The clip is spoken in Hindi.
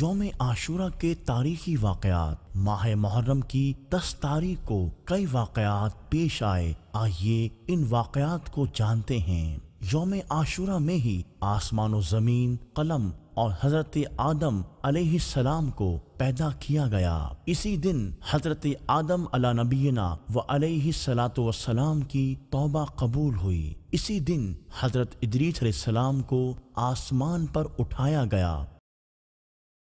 योम आशूरा के तारीखी वाकयात माह मुहर्रम की दस तारीख को कई वाकयात पेश आए आइए इन वाकयात को जानते हैं योम आशूरा में ही आसमान ज़मीन कलम और हज़रत आदम सलाम को पैदा किया गया इसी दिन हज़रत आदम अला नबीना व सलात वसलाम की तौबा कबूल हुई इसी दिन हज़रत इदरीस सलाम को आसमान पर उठाया गया